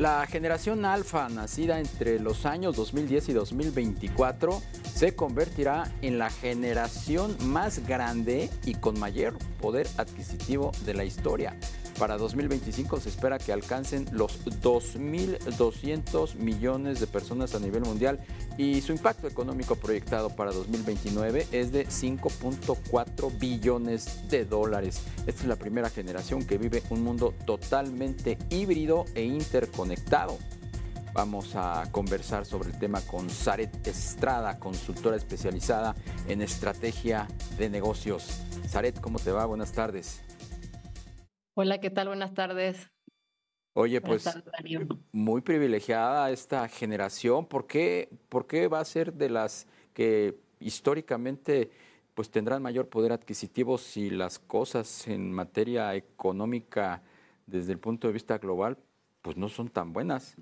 La generación alfa, nacida entre los años 2010 y 2024, se convertirá en la generación más grande y con mayor poder adquisitivo de la historia para 2025 se espera que alcancen los 2.200 millones de personas a nivel mundial y su impacto económico proyectado para 2029 es de 5.4 billones de dólares. Esta es la primera generación que vive un mundo totalmente híbrido e interconectado. Vamos a conversar sobre el tema con Saret Estrada, consultora especializada en estrategia de negocios. Saret, ¿cómo te va? Buenas tardes. Hola, ¿qué tal? Buenas tardes. Oye, pues muy privilegiada esta generación. ¿Por qué, ¿Por qué va a ser de las que históricamente pues tendrán mayor poder adquisitivo si las cosas en materia económica desde el punto de vista global pues no son tan buenas?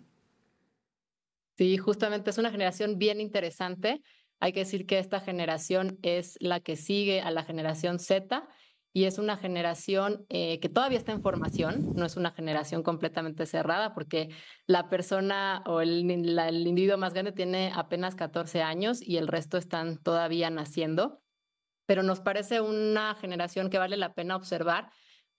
Sí, justamente es una generación bien interesante. Hay que decir que esta generación es la que sigue a la generación Z y es una generación eh, que todavía está en formación, no es una generación completamente cerrada porque la persona o el, individuo más grande tiene apenas 14 años y el resto están todavía naciendo, pero nos parece una generación que vale la pena observar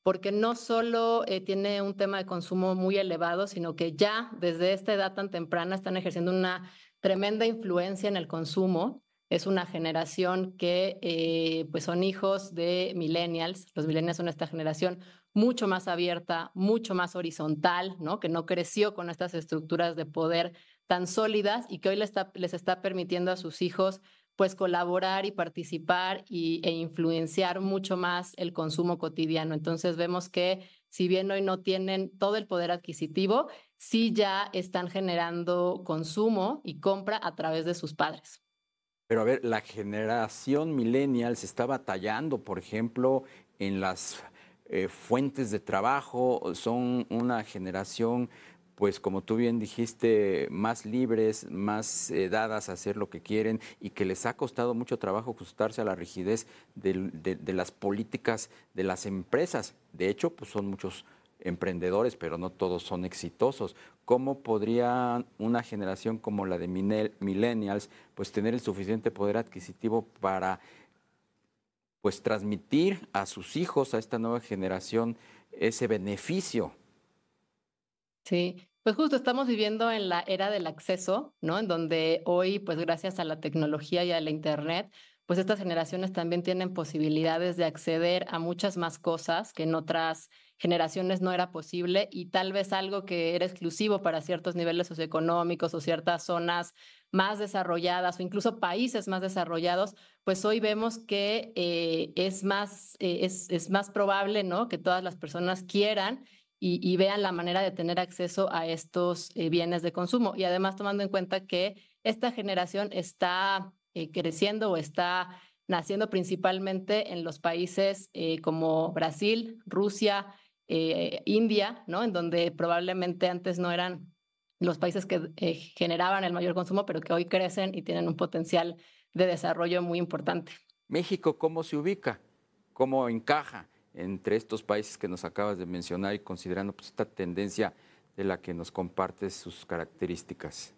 porque no solo eh, tiene un tema de consumo muy elevado, sino que ya desde esta edad tan temprana están ejerciendo una tremenda influencia en el consumo es una generación que eh, pues son hijos de millennials. Los millennials son esta generación mucho más abierta, mucho más horizontal, ¿no? que no creció con estas estructuras de poder tan sólidas y que hoy les está, permitiendo a sus hijos pues colaborar y participar y, e influenciar mucho más el consumo cotidiano. Entonces vemos que si bien hoy no tienen todo el poder adquisitivo, sí ya están generando consumo y compra a través de sus padres. Pero a ver, la generación millennial se está batallando, por ejemplo, en las eh, fuentes de trabajo, son una generación, pues como tú bien dijiste, más libres, más eh, dadas a hacer lo que quieren y que les ha costado mucho trabajo ajustarse a la rigidez de las políticas de las empresas. De hecho, pues son muchos emprendedores, pero no todos son exitosos. ¿Cómo podría una generación como la de millennials pues tener el suficiente poder adquisitivo para pues transmitir a sus hijos, a esta nueva generación ese beneficio? Sí, pues justo estamos viviendo en la era del acceso, En donde hoy, pues gracias a la tecnología y a la internet, pues estas generaciones también tienen posibilidades de acceder a muchas más cosas que en otras generaciones no era posible y tal vez algo que era exclusivo para ciertos niveles socioeconómicos o ciertas zonas más desarrolladas o incluso países más desarrollados, pues hoy vemos que eh, es, más, eh, es, más probable ¿no? que todas las personas quieran y, vean la manera de tener acceso a estos eh, bienes de consumo. Y además tomando en cuenta que esta generación está eh, creciendo o está naciendo principalmente en los países eh, como Brasil, Rusia, eh, India, ¿no? En donde probablemente antes no eran los países que generaban el mayor consumo, pero que hoy crecen y tienen un potencial de desarrollo muy importante. México, ¿cómo se ubica? ¿Cómo encaja entre estos países que nos acabas de mencionar y considerando pues, esta tendencia de la que nos compartes sus características?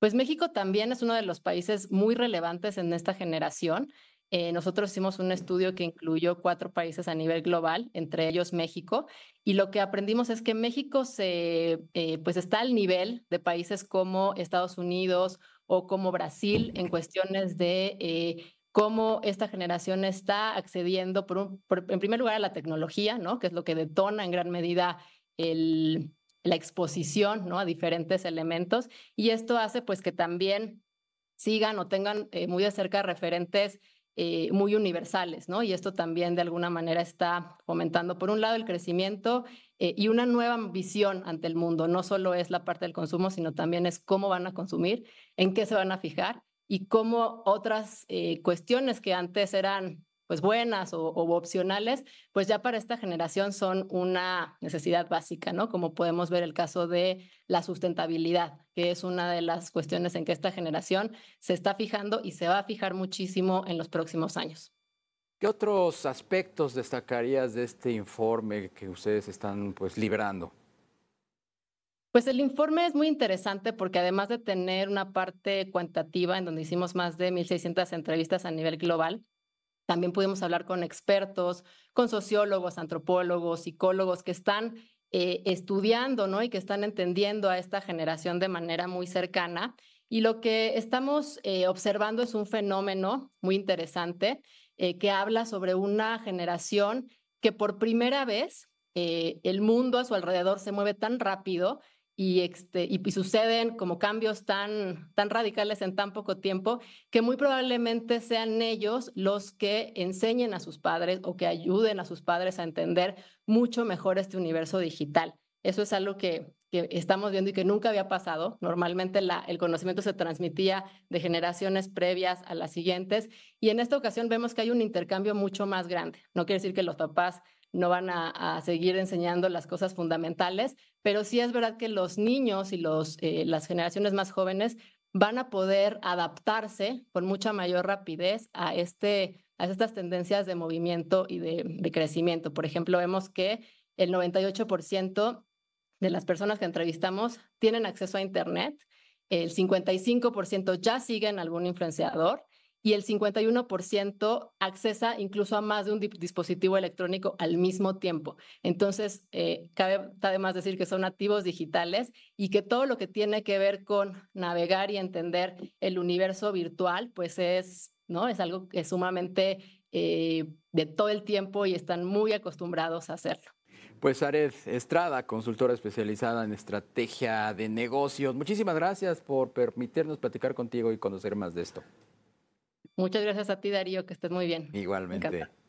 Pues México también es uno de los países muy relevantes en esta generación. Eh, nosotros hicimos un estudio que incluyó cuatro países a nivel global, entre ellos México, y lo que aprendimos es que México se, eh, pues está al nivel de países como Estados Unidos o como Brasil en cuestiones de eh, cómo esta generación está accediendo, por en primer lugar, a la tecnología, ¿no? que es lo que detona en gran medida el, la exposición ¿no? a diferentes elementos y esto hace pues que también sigan o tengan eh, muy de cerca referentes eh, muy universales, ¿no? Y esto también de alguna manera está fomentando, por un lado, el crecimiento eh, y una nueva visión ante el mundo. No solo es la parte del consumo, sino también es cómo van a consumir, en qué se van a fijar y cómo otras cuestiones que antes eran pues buenas o, opcionales, pues ya para esta generación son una necesidad básica, ¿no? Como podemos ver el caso de la sustentabilidad, que es una de las cuestiones en que esta generación se está fijando y se va a fijar muchísimo en los próximos años. ¿Qué otros aspectos destacarías de este informe que ustedes están pues librando? Pues el informe es muy interesante porque además de tener una parte cuantitativa en donde hicimos más de 1.600 entrevistas a nivel global, también pudimos hablar con expertos, con sociólogos, antropólogos, psicólogos que están eh, estudiando ¿no? y que están entendiendo a esta generación de manera muy cercana. Y lo que estamos eh, observando es un fenómeno muy interesante eh, que habla sobre una generación que por primera vez el mundo a su alrededor se mueve tan rápido y, este, suceden como cambios tan, tan radicales en tan poco tiempo que muy probablemente sean ellos los que enseñen a sus padres o que ayuden a sus padres a entender mucho mejor este universo digital. Eso es algo que, estamos viendo y que nunca había pasado. Normalmente el conocimiento se transmitía de generaciones previas a las siguientes y en esta ocasión vemos que hay un intercambio mucho más grande. No quiere decir que los papás no van a, seguir enseñando las cosas fundamentales, pero sí es verdad que los niños y los, eh, las generaciones más jóvenes van a poder adaptarse con mucha mayor rapidez a, este, a estas tendencias de movimiento y de, de crecimiento. Por ejemplo, vemos que el 98% de las personas que entrevistamos tienen acceso a Internet. El 55% ya siguen algún influenciador y el 51% accesa incluso a más de un dispositivo electrónico al mismo tiempo. Entonces, eh, cabe además decir que son nativos digitales y que todo lo que tiene que ver con navegar y entender el universo virtual, pues es, ¿no? es algo que es sumamente eh, de todo el tiempo y están muy acostumbrados a hacerlo. Pues Ared Estrada, consultora especializada en estrategia de negocios. Muchísimas gracias por permitirnos platicar contigo y conocer más de esto. Muchas gracias a ti, Darío, que estés muy bien. Igualmente.